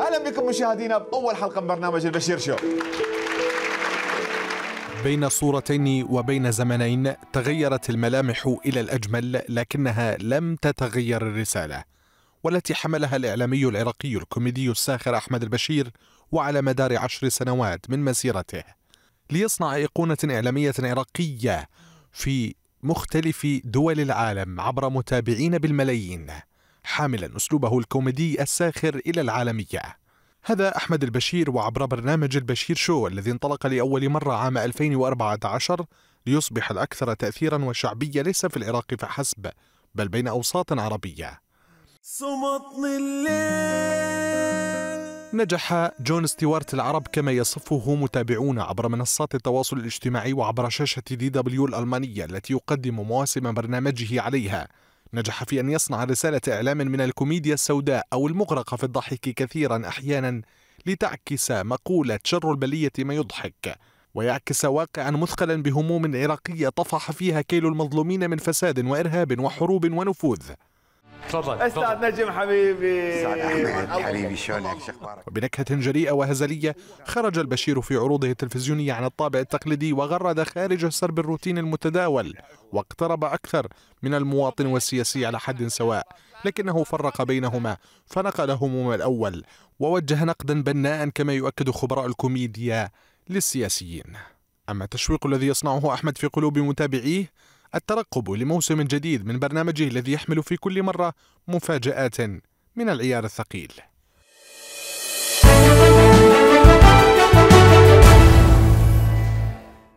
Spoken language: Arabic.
اهلا بكم مشاهدينا باول حلقه من برنامج البشير شو بين صورتين وبين زمنين تغيرت الملامح الى الاجمل لكنها لم تتغير الرساله والتي حملها الاعلامي العراقي الكوميدي الساخر احمد البشير وعلى مدار عشر سنوات من مسيرته ليصنع ايقونه اعلاميه عراقيه في مختلف دول العالم عبر متابعين بالملايين حاملا أسلوبه الكوميدي الساخر إلى العالمية هذا أحمد البشير وعبر برنامج البشير شو الذي انطلق لأول مرة عام 2014 ليصبح الأكثر تأثيرا وشعبية ليس في العراق فحسب بل بين أوساط عربية صمتني الليل نجح جون ستيوارت العرب كما يصفه متابعون عبر منصات التواصل الاجتماعي وعبر شاشة دي دبليو الألمانية التي يقدم مواسم برنامجه عليها نجح في أن يصنع رسالة إعلام من الكوميديا السوداء أو المغرقة في الضحك كثيرا أحيانا لتعكس مقولة شر البلية ما يضحك ويعكس واقعا مثقلا بهموم عراقية طفح فيها كيل المظلومين من فساد وإرهاب وحروب ونفوذ تفضل استاذ نجم حبيبي حبيبي شلونك شخبارك وبنكهه بنكهه جريئه وهزليه خرج البشير في عروضه التلفزيونيه عن الطابع التقليدي وغرد خارج سرب الروتين المتداول واقترب اكثر من المواطن والسياسي على حد سواء لكنه فرق بينهما فنقل هموم الاول ووجه نقدا بناء كما يؤكد خبراء الكوميديا للسياسيين اما التشويق الذي يصنعه احمد في قلوب متابعيه الترقب لموسم جديد من برنامجه الذي يحمل في كل مرة مفاجآت من العيار الثقيل